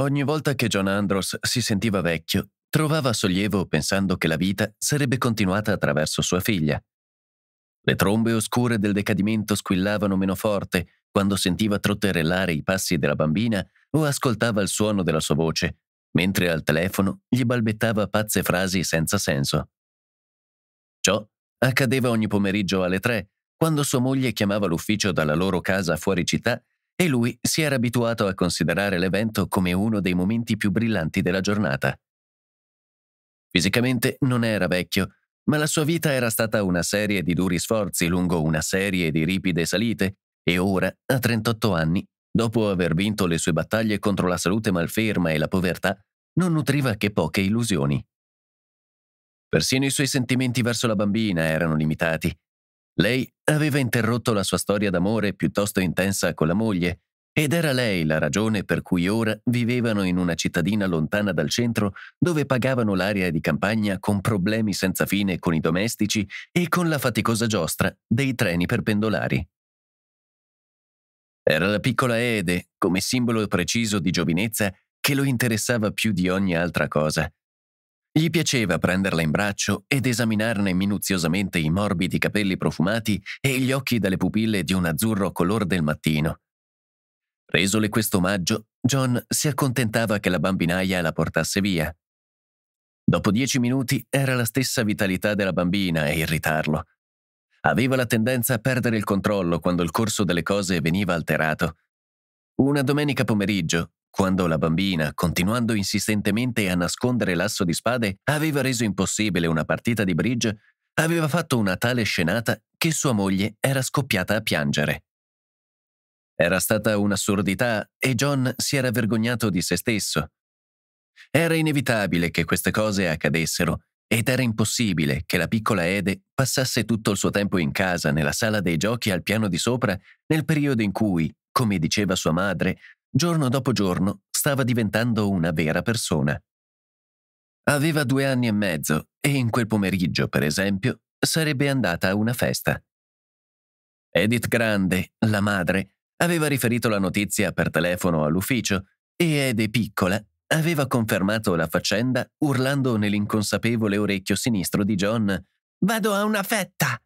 Ogni volta che John Andros si sentiva vecchio, trovava sollievo pensando che la vita sarebbe continuata attraverso sua figlia. Le trombe oscure del decadimento squillavano meno forte quando sentiva trotterellare i passi della bambina o ascoltava il suono della sua voce, mentre al telefono gli balbettava pazze frasi senza senso. Ciò accadeva ogni pomeriggio alle tre, quando sua moglie chiamava l'ufficio dalla loro casa fuori città e lui si era abituato a considerare l'evento come uno dei momenti più brillanti della giornata. Fisicamente non era vecchio, ma la sua vita era stata una serie di duri sforzi lungo una serie di ripide salite e ora, a 38 anni, dopo aver vinto le sue battaglie contro la salute malferma e la povertà, non nutriva che poche illusioni. Persino i suoi sentimenti verso la bambina erano limitati lei aveva interrotto la sua storia d'amore piuttosto intensa con la moglie ed era lei la ragione per cui ora vivevano in una cittadina lontana dal centro dove pagavano l'aria di campagna con problemi senza fine con i domestici e con la faticosa giostra dei treni per pendolari. Era la piccola Ede, come simbolo preciso di giovinezza, che lo interessava più di ogni altra cosa, gli piaceva prenderla in braccio ed esaminarne minuziosamente i morbidi capelli profumati e gli occhi dalle pupille di un azzurro color del mattino. Resole questo omaggio, John si accontentava che la bambinaia la portasse via. Dopo dieci minuti era la stessa vitalità della bambina a irritarlo. Aveva la tendenza a perdere il controllo quando il corso delle cose veniva alterato. Una domenica pomeriggio, quando la bambina, continuando insistentemente a nascondere l'asso di spade, aveva reso impossibile una partita di bridge, aveva fatto una tale scenata che sua moglie era scoppiata a piangere. Era stata un'assurdità e John si era vergognato di se stesso. Era inevitabile che queste cose accadessero ed era impossibile che la piccola Ede passasse tutto il suo tempo in casa nella sala dei giochi al piano di sopra nel periodo in cui, come diceva sua madre, Giorno dopo giorno stava diventando una vera persona. Aveva due anni e mezzo e in quel pomeriggio, per esempio, sarebbe andata a una festa. Edith Grande, la madre, aveva riferito la notizia per telefono all'ufficio e Ede Piccola aveva confermato la faccenda urlando nell'inconsapevole orecchio sinistro di John Vado a una fetta!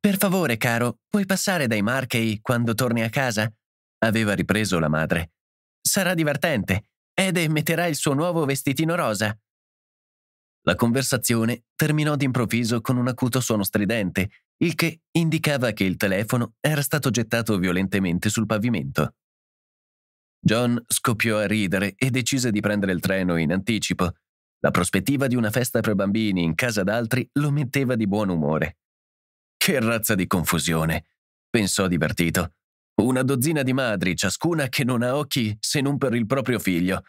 Per favore, caro, puoi passare dai Marchei quando torni a casa? aveva ripreso la madre. Sarà divertente. Ede metterà il suo nuovo vestitino rosa. La conversazione terminò d'improvviso con un acuto suono stridente, il che indicava che il telefono era stato gettato violentemente sul pavimento. John scoppiò a ridere e decise di prendere il treno in anticipo. La prospettiva di una festa per bambini in casa d'altri lo metteva di buon umore. Che razza di confusione, pensò divertito. Una dozzina di madri, ciascuna che non ha occhi se non per il proprio figlio.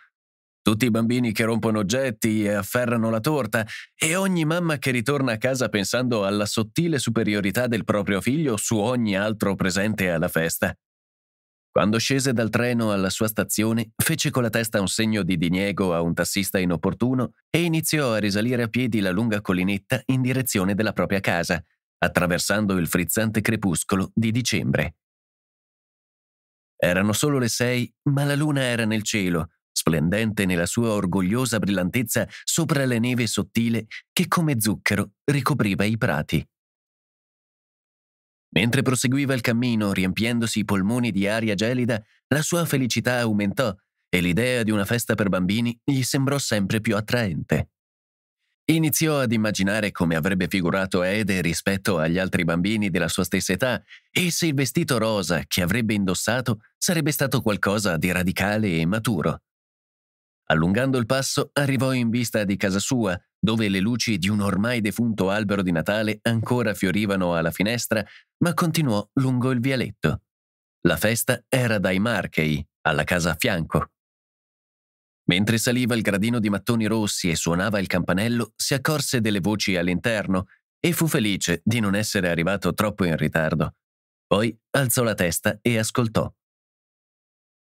Tutti i bambini che rompono oggetti e afferrano la torta, e ogni mamma che ritorna a casa pensando alla sottile superiorità del proprio figlio su ogni altro presente alla festa. Quando scese dal treno alla sua stazione, fece con la testa un segno di diniego a un tassista inopportuno e iniziò a risalire a piedi la lunga collinetta in direzione della propria casa, attraversando il frizzante crepuscolo di dicembre. Erano solo le sei, ma la luna era nel cielo, splendente nella sua orgogliosa brillantezza sopra la neve sottile che come zucchero ricopriva i prati. Mentre proseguiva il cammino, riempiendosi i polmoni di aria gelida, la sua felicità aumentò e l'idea di una festa per bambini gli sembrò sempre più attraente. Iniziò ad immaginare come avrebbe figurato Ede rispetto agli altri bambini della sua stessa età e se il vestito rosa che avrebbe indossato sarebbe stato qualcosa di radicale e maturo. Allungando il passo arrivò in vista di casa sua, dove le luci di un ormai defunto albero di Natale ancora fiorivano alla finestra, ma continuò lungo il vialetto. La festa era dai Marchei, alla casa a fianco. Mentre saliva il gradino di mattoni rossi e suonava il campanello, si accorse delle voci all'interno e fu felice di non essere arrivato troppo in ritardo. Poi alzò la testa e ascoltò.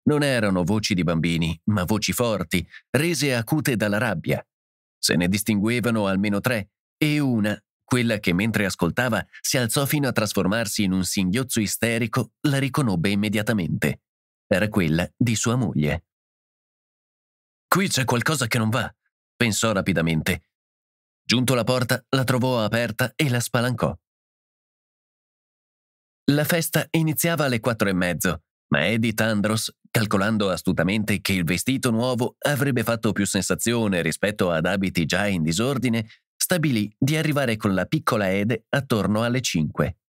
Non erano voci di bambini, ma voci forti, rese acute dalla rabbia. Se ne distinguevano almeno tre, e una, quella che mentre ascoltava si alzò fino a trasformarsi in un singhiozzo isterico, la riconobbe immediatamente. Era quella di sua moglie. Qui c'è qualcosa che non va, pensò rapidamente. Giunto alla porta, la trovò aperta e la spalancò. La festa iniziava alle quattro e mezzo, ma Edith Andros, calcolando astutamente che il vestito nuovo avrebbe fatto più sensazione rispetto ad abiti già in disordine, stabilì di arrivare con la piccola Ede attorno alle cinque.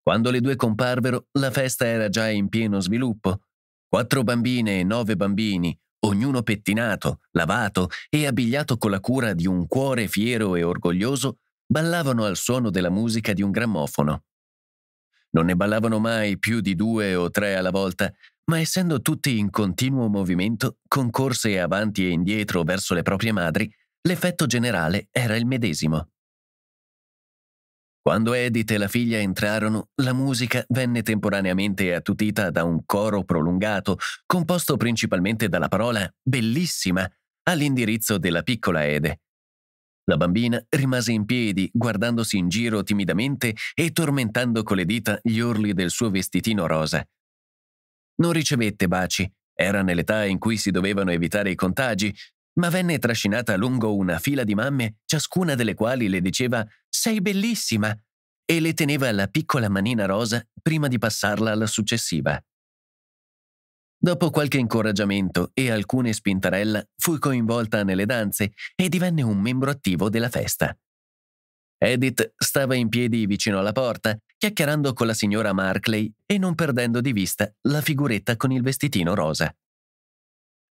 Quando le due comparvero, la festa era già in pieno sviluppo. Quattro bambine e nove bambini, ognuno pettinato, lavato e abbigliato con la cura di un cuore fiero e orgoglioso, ballavano al suono della musica di un grammofono. Non ne ballavano mai più di due o tre alla volta, ma essendo tutti in continuo movimento, concorse avanti e indietro verso le proprie madri, l'effetto generale era il medesimo. Quando Edith e la figlia entrarono, la musica venne temporaneamente attutita da un coro prolungato, composto principalmente dalla parola bellissima all'indirizzo della piccola Ede. La bambina rimase in piedi, guardandosi in giro timidamente e tormentando con le dita gli orli del suo vestitino rosa. Non ricevette baci, era nell'età in cui si dovevano evitare i contagi, ma venne trascinata lungo una fila di mamme, ciascuna delle quali le diceva Sei bellissima e le teneva la piccola manina rosa prima di passarla alla successiva. Dopo qualche incoraggiamento e alcune spintarella, fu coinvolta nelle danze e divenne un membro attivo della festa. Edith stava in piedi vicino alla porta, chiacchierando con la signora Markley e non perdendo di vista la figuretta con il vestitino rosa.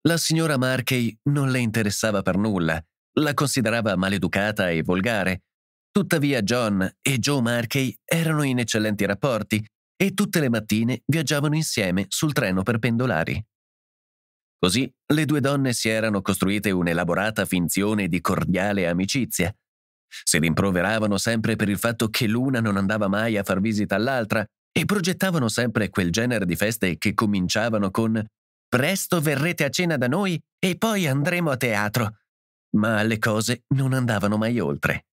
La signora Markey non le interessava per nulla, la considerava maleducata e volgare. Tuttavia John e Joe Markey erano in eccellenti rapporti e tutte le mattine viaggiavano insieme sul treno per pendolari. Così le due donne si erano costruite un'elaborata finzione di cordiale amicizia. Si rimproveravano sempre per il fatto che l'una non andava mai a far visita all'altra e progettavano sempre quel genere di feste che cominciavano con Presto verrete a cena da noi e poi andremo a teatro. Ma le cose non andavano mai oltre.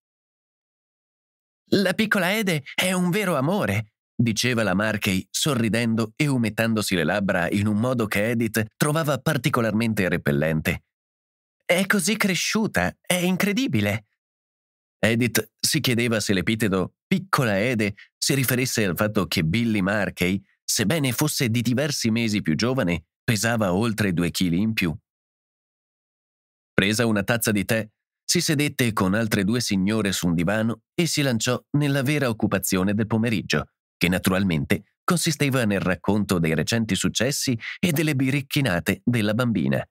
La piccola Ede è un vero amore, diceva la Markey, sorridendo e umettandosi le labbra in un modo che Edith trovava particolarmente repellente. È così cresciuta, è incredibile. Edith si chiedeva se l'epiteto piccola Ede si riferisse al fatto che Billy Markey, sebbene fosse di diversi mesi più giovane, Pesava oltre due chili in più. Presa una tazza di tè, si sedette con altre due signore su un divano e si lanciò nella vera occupazione del pomeriggio, che naturalmente consisteva nel racconto dei recenti successi e delle biricchinate della bambina.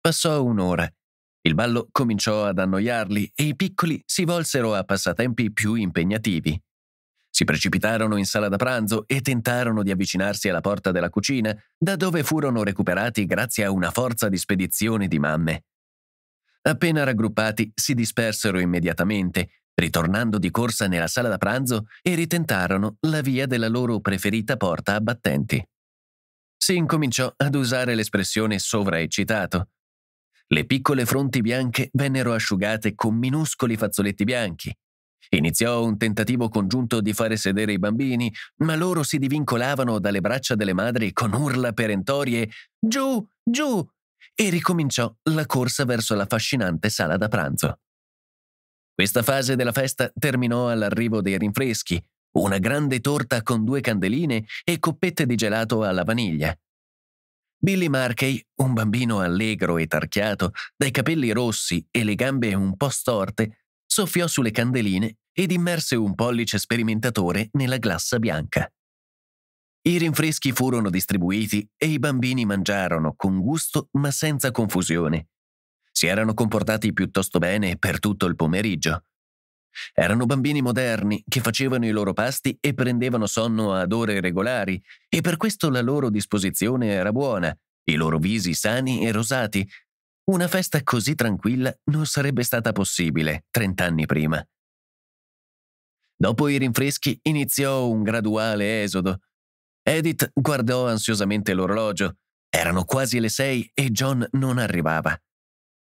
Passò un'ora. Il ballo cominciò ad annoiarli e i piccoli si volsero a passatempi più impegnativi. Si precipitarono in sala da pranzo e tentarono di avvicinarsi alla porta della cucina, da dove furono recuperati grazie a una forza di spedizione di mamme. Appena raggruppati, si dispersero immediatamente, ritornando di corsa nella sala da pranzo e ritentarono la via della loro preferita porta a battenti. Si incominciò ad usare l'espressione sovraeccitato. Le piccole fronti bianche vennero asciugate con minuscoli fazzoletti bianchi, Iniziò un tentativo congiunto di fare sedere i bambini, ma loro si divincolavano dalle braccia delle madri con urla perentorie Giù, giù! e ricominciò la corsa verso la fascinante sala da pranzo. Questa fase della festa terminò all'arrivo dei rinfreschi, una grande torta con due candeline e coppette di gelato alla vaniglia. Billy Markey, un bambino allegro e tarchiato, dai capelli rossi e le gambe un po' storte, soffiò sulle candeline ed immerse un pollice sperimentatore nella glassa bianca. I rinfreschi furono distribuiti e i bambini mangiarono con gusto ma senza confusione. Si erano comportati piuttosto bene per tutto il pomeriggio. Erano bambini moderni che facevano i loro pasti e prendevano sonno ad ore regolari e per questo la loro disposizione era buona, i loro visi sani e rosati una festa così tranquilla non sarebbe stata possibile trent'anni prima. Dopo i rinfreschi iniziò un graduale esodo. Edith guardò ansiosamente l'orologio. Erano quasi le sei e John non arrivava.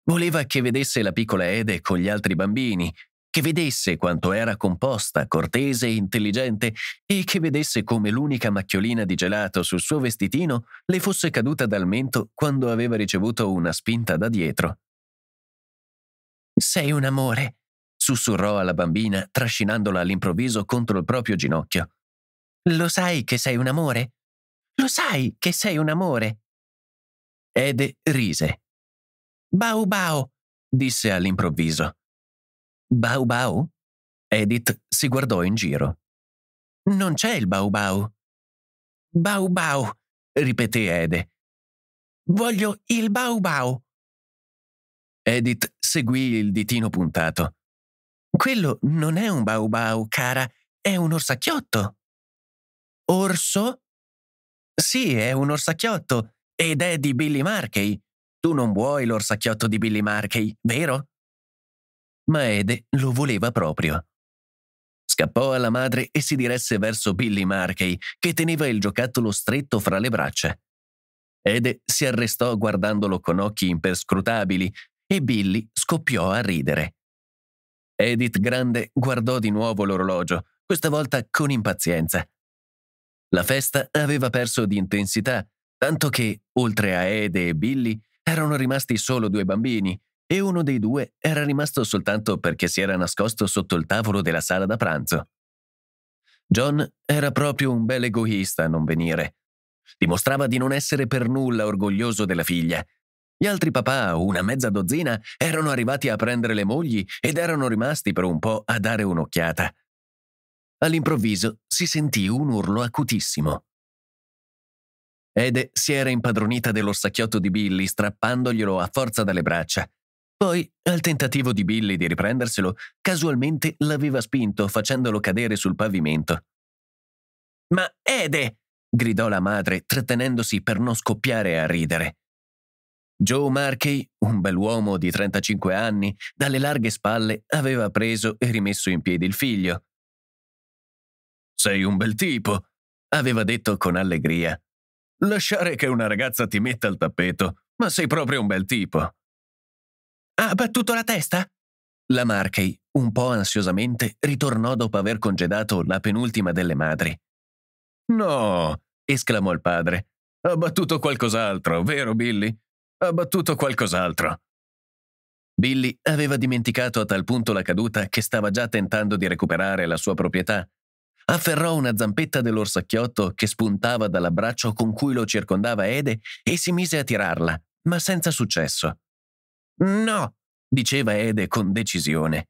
Voleva che vedesse la piccola Ede con gli altri bambini che vedesse quanto era composta, cortese e intelligente e che vedesse come l'unica macchiolina di gelato sul suo vestitino le fosse caduta dal mento quando aveva ricevuto una spinta da dietro. Sei un amore, sussurrò alla bambina, trascinandola all'improvviso contro il proprio ginocchio. Lo sai che sei un amore? Lo sai che sei un amore? Ede rise. Bau bau, disse all'improvviso. Bau bau? Edith si guardò in giro. Non c'è il bau bau. Bau bau, ripeté Ede. Voglio il bau bau. Edith seguì il ditino puntato. Quello non è un bau bau, cara, è un orsacchiotto. Orso? Sì, è un orsacchiotto ed è di Billy Markey. Tu non vuoi l'orsacchiotto di Billy Markey, vero? ma Ede lo voleva proprio. Scappò alla madre e si diresse verso Billy Markey, che teneva il giocattolo stretto fra le braccia. Ede si arrestò guardandolo con occhi imperscrutabili e Billy scoppiò a ridere. Edith Grande guardò di nuovo l'orologio, questa volta con impazienza. La festa aveva perso di intensità, tanto che, oltre a Ede e Billy, erano rimasti solo due bambini, e uno dei due era rimasto soltanto perché si era nascosto sotto il tavolo della sala da pranzo. John era proprio un bel egoista a non venire. Dimostrava di non essere per nulla orgoglioso della figlia. Gli altri papà, una mezza dozzina, erano arrivati a prendere le mogli ed erano rimasti per un po' a dare un'occhiata. All'improvviso si sentì un urlo acutissimo. Ede si era impadronita dell'orsacchiotto di Billy strappandoglielo a forza dalle braccia. Poi, al tentativo di Billy di riprenderselo, casualmente l'aveva spinto facendolo cadere sul pavimento. Ma Ede! gridò la madre, trattenendosi per non scoppiare a ridere. Joe Markey, un bell'uomo di 35 anni, dalle larghe spalle aveva preso e rimesso in piedi il figlio. Sei un bel tipo, aveva detto con allegria. Lasciare che una ragazza ti metta al tappeto, ma sei proprio un bel tipo. Ha battuto la testa? La Markey, un po' ansiosamente, ritornò dopo aver congedato la penultima delle madri. No, esclamò il padre. Ha battuto qualcos'altro, vero Billy? Ha battuto qualcos'altro. Billy aveva dimenticato a tal punto la caduta che stava già tentando di recuperare la sua proprietà. Afferrò una zampetta dell'orsacchiotto che spuntava dall'abbraccio con cui lo circondava Ede e si mise a tirarla, ma senza successo. No, diceva Ede con decisione.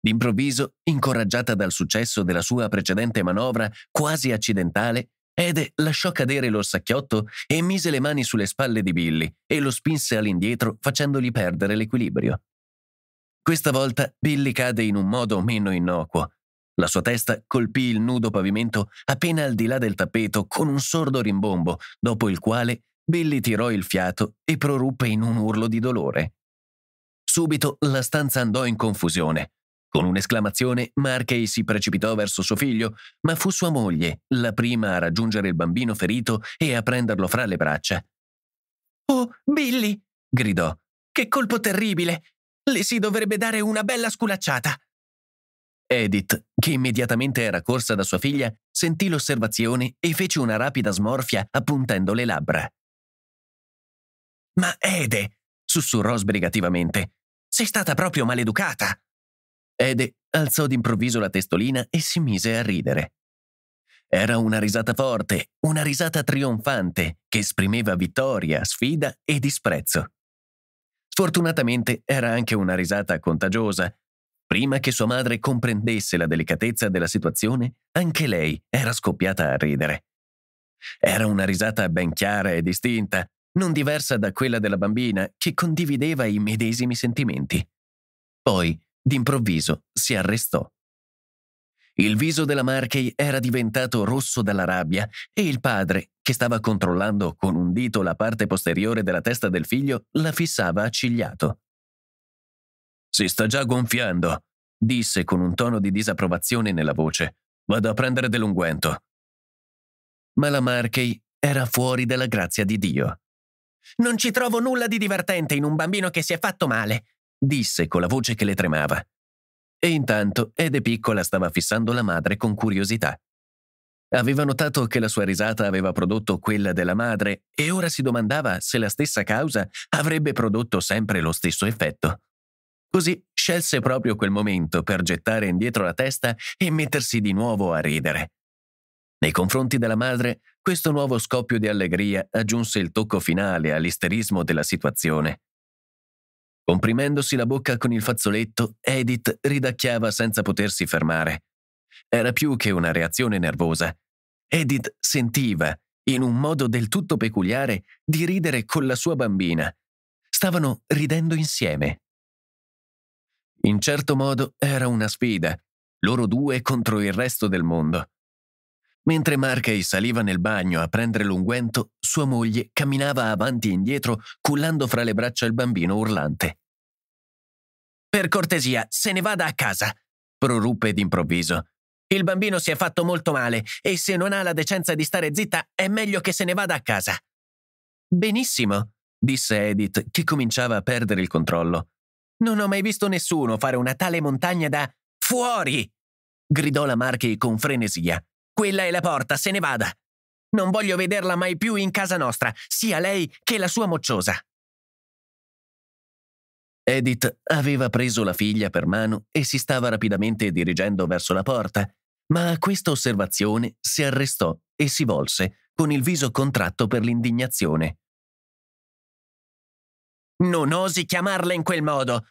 D'improvviso, incoraggiata dal successo della sua precedente manovra quasi accidentale, Ede lasciò cadere lo sacchiotto e mise le mani sulle spalle di Billy e lo spinse all'indietro facendogli perdere l'equilibrio. Questa volta Billy cade in un modo meno innocuo. La sua testa colpì il nudo pavimento appena al di là del tappeto con un sordo rimbombo, dopo il quale Billy tirò il fiato e proruppe in un urlo di dolore. Subito la stanza andò in confusione. Con un'esclamazione, Markey si precipitò verso suo figlio, ma fu sua moglie la prima a raggiungere il bambino ferito e a prenderlo fra le braccia. Oh, Billy! gridò. Che colpo terribile! Le si dovrebbe dare una bella sculacciata! Edith, che immediatamente era corsa da sua figlia, sentì l'osservazione e fece una rapida smorfia appuntendo le labbra. Ma Ede, sussurrò sbrigativamente, sei stata proprio maleducata. Ede alzò d'improvviso la testolina e si mise a ridere. Era una risata forte, una risata trionfante, che esprimeva vittoria, sfida e disprezzo. Sfortunatamente era anche una risata contagiosa. Prima che sua madre comprendesse la delicatezza della situazione, anche lei era scoppiata a ridere. Era una risata ben chiara e distinta, non diversa da quella della bambina che condivideva i medesimi sentimenti. Poi, d'improvviso, si arrestò. Il viso della Markey era diventato rosso dalla rabbia e il padre, che stava controllando con un dito la parte posteriore della testa del figlio, la fissava accigliato. Si sta già gonfiando, disse con un tono di disapprovazione nella voce. Vado a prendere dell'unguento. Ma la Markey era fuori dalla grazia di Dio. Non ci trovo nulla di divertente in un bambino che si è fatto male, disse con la voce che le tremava. E intanto Ede piccola stava fissando la madre con curiosità. Aveva notato che la sua risata aveva prodotto quella della madre e ora si domandava se la stessa causa avrebbe prodotto sempre lo stesso effetto. Così scelse proprio quel momento per gettare indietro la testa e mettersi di nuovo a ridere. Nei confronti della madre questo nuovo scoppio di allegria aggiunse il tocco finale all'isterismo della situazione. Comprimendosi la bocca con il fazzoletto, Edith ridacchiava senza potersi fermare. Era più che una reazione nervosa. Edith sentiva, in un modo del tutto peculiare, di ridere con la sua bambina. Stavano ridendo insieme. In certo modo era una sfida, loro due contro il resto del mondo. Mentre Markey saliva nel bagno a prendere l'unguento, sua moglie camminava avanti e indietro, cullando fra le braccia il bambino urlante. Per cortesia, se ne vada a casa, proruppe d'improvviso. Il bambino si è fatto molto male e se non ha la decenza di stare zitta, è meglio che se ne vada a casa. Benissimo, disse Edith, che cominciava a perdere il controllo. Non ho mai visto nessuno fare una tale montagna da fuori! gridò la Markey con frenesia, quella è la porta, se ne vada. Non voglio vederla mai più in casa nostra, sia lei che la sua mocciosa. Edith aveva preso la figlia per mano e si stava rapidamente dirigendo verso la porta, ma a questa osservazione si arrestò e si volse, con il viso contratto per l'indignazione. Non osi chiamarla in quel modo!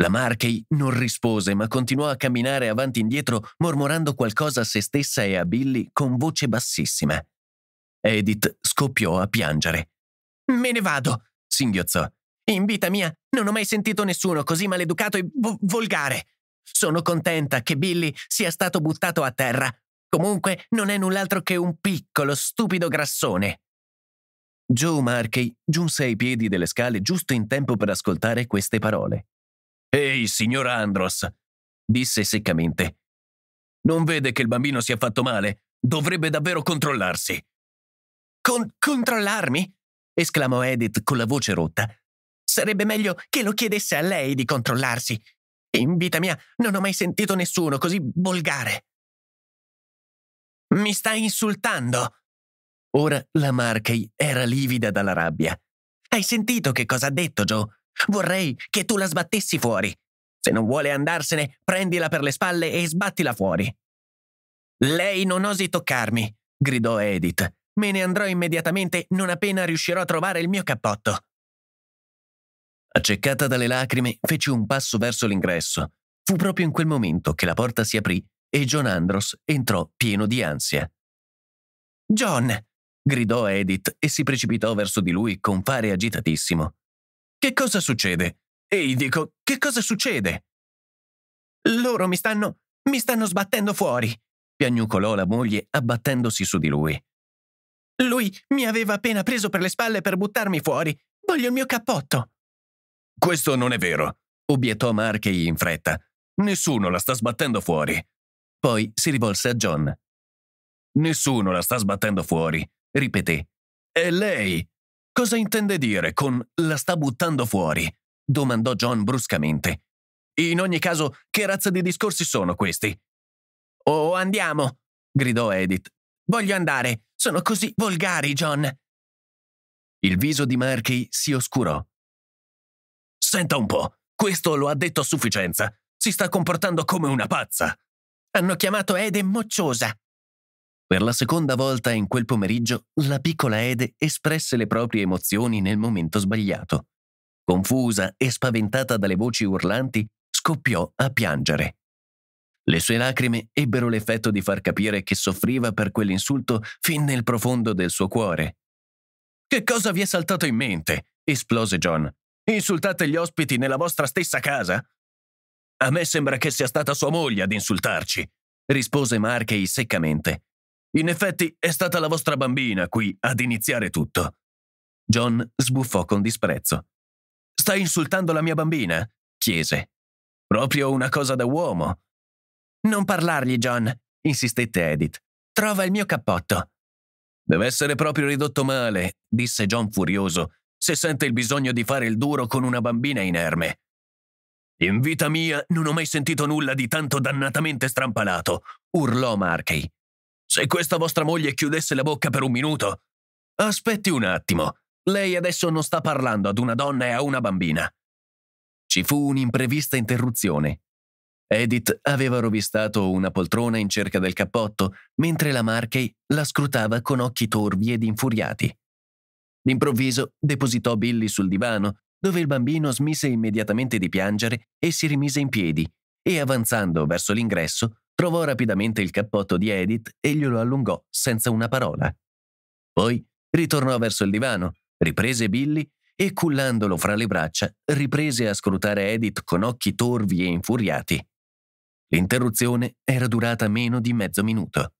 La Markey non rispose, ma continuò a camminare avanti e indietro, mormorando qualcosa a se stessa e a Billy con voce bassissima. Edith scoppiò a piangere. Me ne vado, singhiozzò. In vita mia non ho mai sentito nessuno così maleducato e vo- volgare. Sono contenta che Billy sia stato buttato a terra. Comunque non è null'altro che un piccolo, stupido grassone. Joe Markey giunse ai piedi delle scale giusto in tempo per ascoltare queste parole. Ehi, signora Andros, disse seccamente. Non vede che il bambino si è fatto male? Dovrebbe davvero controllarsi. Con controllarmi? esclamò Edith con la voce rotta. Sarebbe meglio che lo chiedesse a lei di controllarsi. In vita mia non ho mai sentito nessuno così volgare. Mi sta insultando. Ora la Markey era livida dalla rabbia. Hai sentito che cosa ha detto, Joe? Vorrei che tu la sbattessi fuori. Se non vuole andarsene, prendila per le spalle e sbattila fuori. Lei non osi toccarmi, gridò Edith. Me ne andrò immediatamente non appena riuscirò a trovare il mio cappotto. Acceccata dalle lacrime, feci un passo verso l'ingresso. Fu proprio in quel momento che la porta si aprì e John Andros entrò pieno di ansia. John! gridò Edith e si precipitò verso di lui con fare agitatissimo. Che cosa succede? E Ehi, dico, che cosa succede? Loro mi stanno. mi stanno sbattendo fuori, piagnucolò la moglie abbattendosi su di lui. Lui mi aveva appena preso per le spalle per buttarmi fuori. Voglio il mio cappotto. Questo non è vero, obiettò Markey in fretta. Nessuno la sta sbattendo fuori. Poi si rivolse a John. Nessuno la sta sbattendo fuori, ripeté. È lei, Cosa intende dire con la sta buttando fuori? domandò John bruscamente. In ogni caso, che razza di discorsi sono questi? Oh, andiamo! gridò Edith. Voglio andare. Sono così volgari, John. Il viso di Markey si oscurò. Senta un po', questo lo ha detto a sufficienza. Si sta comportando come una pazza. Hanno chiamato Ede mocciosa, per la seconda volta in quel pomeriggio la piccola Ede espresse le proprie emozioni nel momento sbagliato. Confusa e spaventata dalle voci urlanti, scoppiò a piangere. Le sue lacrime ebbero l'effetto di far capire che soffriva per quell'insulto fin nel profondo del suo cuore. Che cosa vi è saltato in mente? esplose John. Insultate gli ospiti nella vostra stessa casa? A me sembra che sia stata sua moglie ad insultarci, rispose Markey seccamente in effetti è stata la vostra bambina qui ad iniziare tutto. John sbuffò con disprezzo. Stai insultando la mia bambina? chiese. Proprio una cosa da uomo. Non parlargli, John, insistette Edith. Trova il mio cappotto. Deve essere proprio ridotto male, disse John furioso, se sente il bisogno di fare il duro con una bambina inerme. In vita mia non ho mai sentito nulla di tanto dannatamente strampalato, urlò Markey. Se questa vostra moglie chiudesse la bocca per un minuto. Aspetti un attimo. Lei adesso non sta parlando ad una donna e a una bambina. Ci fu un'imprevista interruzione. Edith aveva rovistato una poltrona in cerca del cappotto, mentre la Markey la scrutava con occhi torvi ed infuriati. D'improvviso depositò Billy sul divano, dove il bambino smise immediatamente di piangere e si rimise in piedi, e avanzando verso l'ingresso, Trovò rapidamente il cappotto di Edith e glielo allungò senza una parola. Poi ritornò verso il divano, riprese Billy e, cullandolo fra le braccia, riprese a scrutare Edith con occhi torvi e infuriati. L'interruzione era durata meno di mezzo minuto.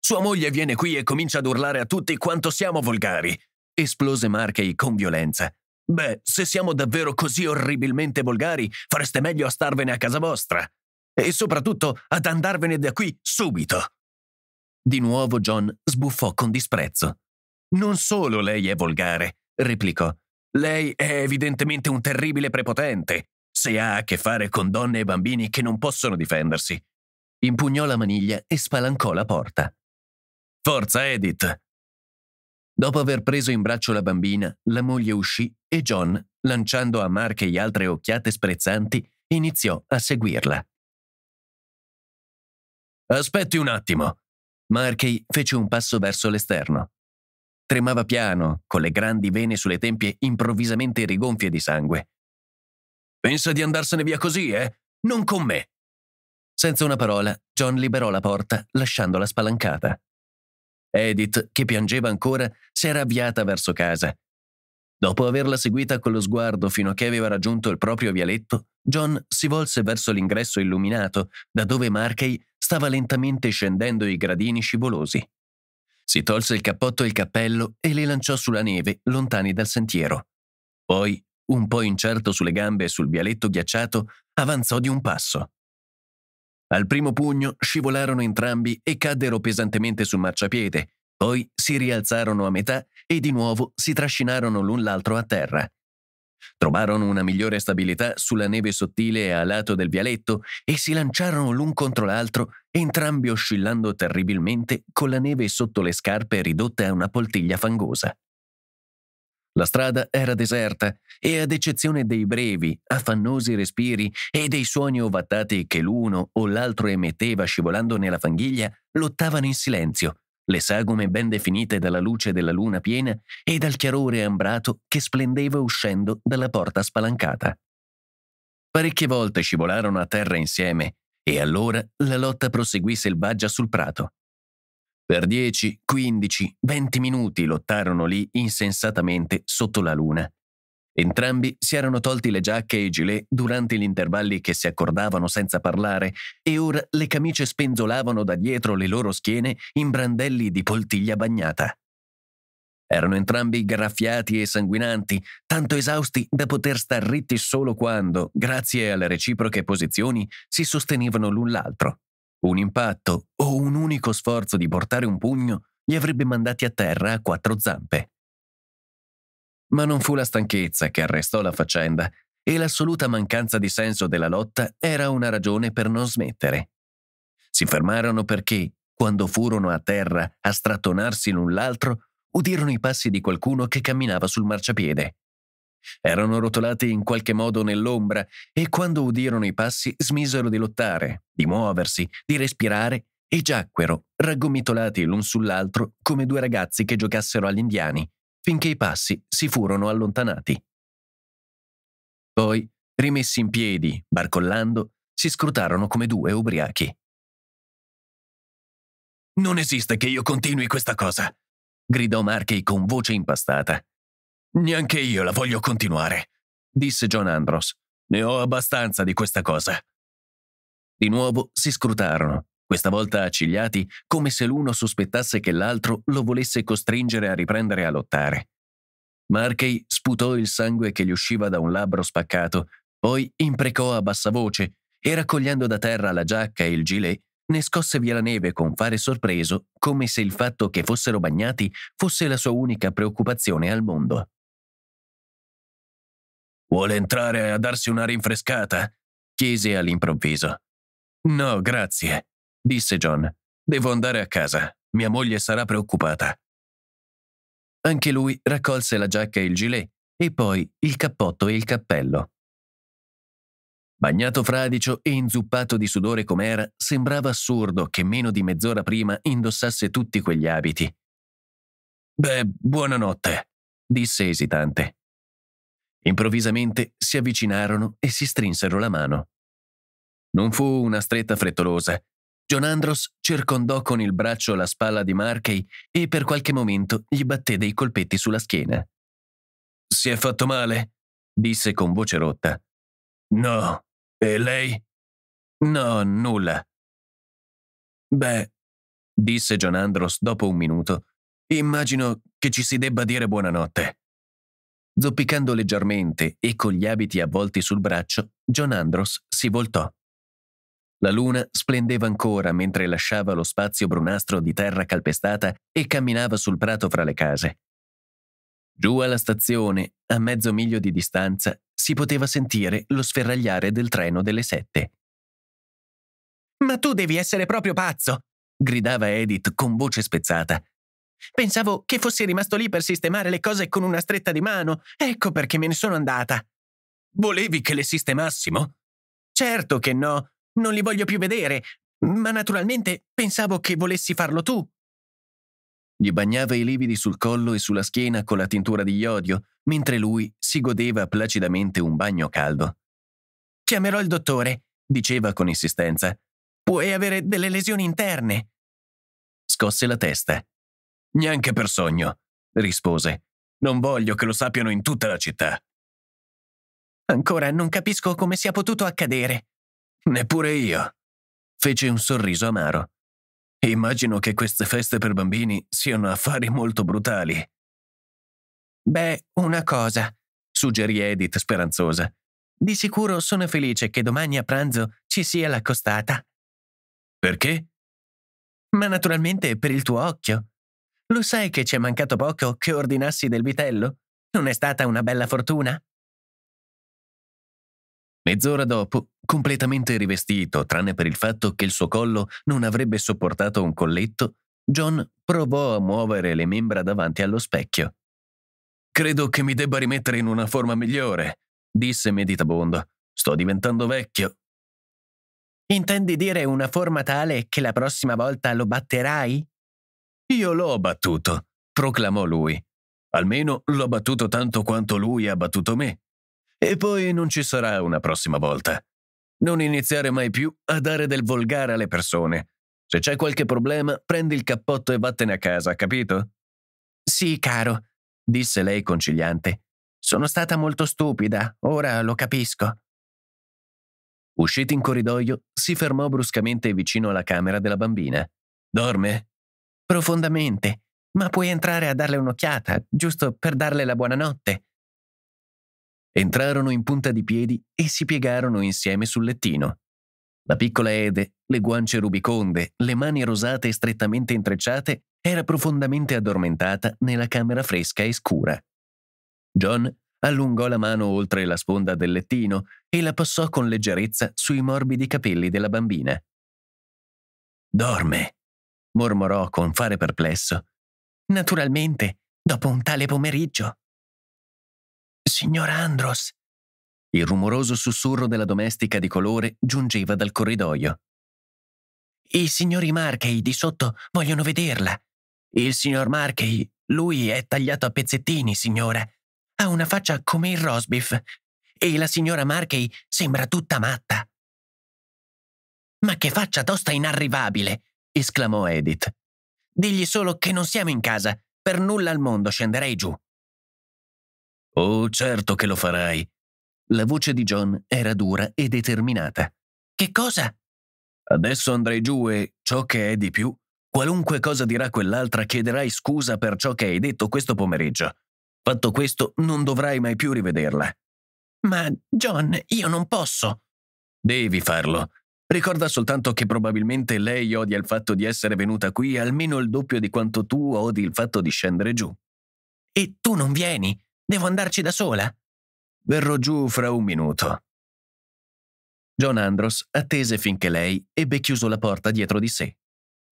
Sua moglie viene qui e comincia ad urlare a tutti quanto siamo volgari, esplose Markey con violenza. Beh, se siamo davvero così orribilmente volgari, fareste meglio a starvene a casa vostra. E soprattutto ad andarvene da qui subito. Di nuovo John sbuffò con disprezzo. Non solo lei è volgare, replicò. Lei è evidentemente un terribile prepotente, se ha a che fare con donne e bambini che non possono difendersi. Impugnò la maniglia e spalancò la porta. Forza, Edith! Dopo aver preso in braccio la bambina, la moglie uscì e John, lanciando a Mark e gli altre occhiate sprezzanti, iniziò a seguirla. Aspetti un attimo. Markey fece un passo verso l'esterno. Tremava piano, con le grandi vene sulle tempie improvvisamente rigonfie di sangue. Pensa di andarsene via così, eh? Non con me. Senza una parola, John liberò la porta, lasciandola spalancata. Edith, che piangeva ancora, si era avviata verso casa. Dopo averla seguita con lo sguardo fino a che aveva raggiunto il proprio vialetto, John si volse verso l'ingresso illuminato, da dove Markey stava lentamente scendendo i gradini scivolosi. Si tolse il cappotto e il cappello e li lanciò sulla neve, lontani dal sentiero. Poi, un po' incerto sulle gambe e sul vialetto ghiacciato, avanzò di un passo. Al primo pugno scivolarono entrambi e caddero pesantemente sul marciapiede, poi si rialzarono a metà e di nuovo si trascinarono l'un l'altro a terra trovarono una migliore stabilità sulla neve sottile a lato del vialetto e si lanciarono l'un contro l'altro, entrambi oscillando terribilmente con la neve sotto le scarpe ridotte a una poltiglia fangosa. La strada era deserta e, ad eccezione dei brevi, affannosi respiri e dei suoni ovattati che l'uno o l'altro emetteva scivolando nella fanghiglia, lottavano in silenzio, le sagome ben definite dalla luce della luna piena e dal chiarore ambrato che splendeva uscendo dalla porta spalancata. Parecchie volte scivolarono a terra insieme e allora la lotta proseguì selvaggia sul prato. Per 10, 15, 20 minuti lottarono lì insensatamente sotto la luna, Entrambi si erano tolti le giacche e i gilet durante gli intervalli che si accordavano senza parlare e ora le camicie spenzolavano da dietro le loro schiene in brandelli di poltiglia bagnata. Erano entrambi graffiati e sanguinanti, tanto esausti da poter star ritti solo quando, grazie alle reciproche posizioni, si sostenevano l'un l'altro. Un impatto o un unico sforzo di portare un pugno li avrebbe mandati a terra a quattro zampe. Ma non fu la stanchezza che arrestò la faccenda e l'assoluta mancanza di senso della lotta era una ragione per non smettere. Si fermarono perché, quando furono a terra a strattonarsi l'un l'altro, udirono i passi di qualcuno che camminava sul marciapiede. Erano rotolati in qualche modo nell'ombra e quando udirono i passi smisero di lottare, di muoversi, di respirare e giacquero, raggomitolati l'un sull'altro come due ragazzi che giocassero agli indiani, finché i passi si furono allontanati. Poi, rimessi in piedi, barcollando, si scrutarono come due ubriachi. Non esiste che io continui questa cosa, gridò Markey con voce impastata. Neanche io la voglio continuare, disse John Andros. Ne ho abbastanza di questa cosa. Di nuovo si scrutarono, questa volta accigliati, come se l'uno sospettasse che l'altro lo volesse costringere a riprendere a lottare. Markey sputò il sangue che gli usciva da un labbro spaccato, poi imprecò a bassa voce e raccogliendo da terra la giacca e il gilet, ne scosse via la neve con fare sorpreso, come se il fatto che fossero bagnati fosse la sua unica preoccupazione al mondo. Vuole entrare a darsi una rinfrescata? chiese all'improvviso. No, grazie, disse John. Devo andare a casa. Mia moglie sarà preoccupata. Anche lui raccolse la giacca e il gilet e poi il cappotto e il cappello. Bagnato fradicio e inzuppato di sudore com'era, sembrava assurdo che meno di mezz'ora prima indossasse tutti quegli abiti. Beh, buonanotte, disse esitante. Improvvisamente si avvicinarono e si strinsero la mano. Non fu una stretta frettolosa, John Andros circondò con il braccio la spalla di Markey e per qualche momento gli batté dei colpetti sulla schiena. Si è fatto male? disse con voce rotta. No. E lei? No, nulla. Beh, disse John Andros dopo un minuto, immagino che ci si debba dire buonanotte. Zoppicando leggermente e con gli abiti avvolti sul braccio, John Andros si voltò. La luna splendeva ancora mentre lasciava lo spazio brunastro di terra calpestata e camminava sul prato fra le case. Giù alla stazione, a mezzo miglio di distanza, si poteva sentire lo sferragliare del treno delle sette. Ma tu devi essere proprio pazzo! gridava Edith con voce spezzata. Pensavo che fossi rimasto lì per sistemare le cose con una stretta di mano, ecco perché me ne sono andata. Volevi che le sistemassimo? Certo che no, non li voglio più vedere, ma naturalmente pensavo che volessi farlo tu. Gli bagnava i lividi sul collo e sulla schiena con la tintura di iodio, mentre lui si godeva placidamente un bagno caldo. Chiamerò il dottore, diceva con insistenza. Puoi avere delle lesioni interne. Scosse la testa. Neanche per sogno, rispose. Non voglio che lo sappiano in tutta la città. Ancora non capisco come sia potuto accadere, Neppure io. Fece un sorriso amaro. Immagino che queste feste per bambini siano affari molto brutali. Beh, una cosa, suggerì Edith speranzosa. Di sicuro sono felice che domani a pranzo ci sia la costata. Perché? Ma naturalmente per il tuo occhio. Lo sai che ci è mancato poco che ordinassi del vitello? Non è stata una bella fortuna? Mezz'ora dopo, completamente rivestito, tranne per il fatto che il suo collo non avrebbe sopportato un colletto, John provò a muovere le membra davanti allo specchio. Credo che mi debba rimettere in una forma migliore, disse meditabondo. Sto diventando vecchio. Intendi dire una forma tale che la prossima volta lo batterai? Io l'ho battuto, proclamò lui. Almeno l'ho battuto tanto quanto lui ha battuto me. E poi non ci sarà una prossima volta. Non iniziare mai più a dare del volgare alle persone. Se c'è qualche problema, prendi il cappotto e vattene a casa, capito? Sì, caro, disse lei conciliante. Sono stata molto stupida, ora lo capisco. Usciti in corridoio, si fermò bruscamente vicino alla camera della bambina. Dorme? Profondamente, ma puoi entrare a darle un'occhiata, giusto per darle la buonanotte. Entrarono in punta di piedi e si piegarono insieme sul lettino. La piccola Ede, le guance rubiconde, le mani rosate e strettamente intrecciate, era profondamente addormentata nella camera fresca e scura. John allungò la mano oltre la sponda del lettino e la passò con leggerezza sui morbidi capelli della bambina. Dorme, mormorò con fare perplesso. Naturalmente, dopo un tale pomeriggio signor Andros. Il rumoroso sussurro della domestica di colore giungeva dal corridoio. I signori Marchei di sotto vogliono vederla. Il signor Marchei, lui è tagliato a pezzettini, signora. Ha una faccia come il rosbif. E la signora Marchei sembra tutta matta. Ma che faccia tosta inarrivabile! esclamò Edith. Digli solo che non siamo in casa. Per nulla al mondo scenderei giù. Oh, certo che lo farai. La voce di John era dura e determinata. Che cosa? Adesso andrai giù e, ciò che è di più, qualunque cosa dirà quell'altra, chiederai scusa per ciò che hai detto questo pomeriggio. Fatto questo, non dovrai mai più rivederla. Ma, John, io non posso. Devi farlo. Ricorda soltanto che probabilmente lei odia il fatto di essere venuta qui almeno il doppio di quanto tu odi il fatto di scendere giù. E tu non vieni. Devo andarci da sola. Verrò giù fra un minuto. John Andros attese finché lei ebbe chiuso la porta dietro di sé.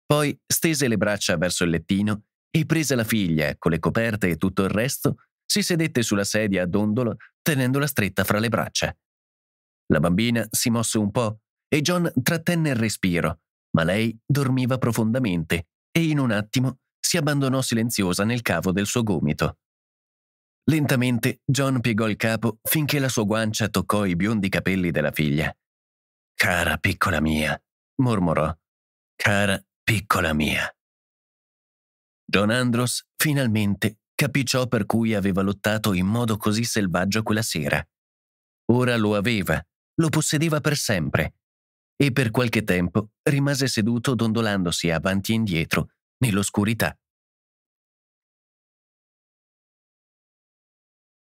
Poi stese le braccia verso il lettino e prese la figlia, con ecco, le coperte e tutto il resto, si sedette sulla sedia a dondolo, tenendola stretta fra le braccia. La bambina si mosse un po' e John trattenne il respiro, ma lei dormiva profondamente e in un attimo si abbandonò silenziosa nel cavo del suo gomito. Lentamente John piegò il capo finché la sua guancia toccò i biondi capelli della figlia. Cara piccola mia, mormorò. Cara piccola mia. John Andros finalmente capì ciò per cui aveva lottato in modo così selvaggio quella sera. Ora lo aveva, lo possedeva per sempre, e per qualche tempo rimase seduto dondolandosi avanti e indietro, nell'oscurità,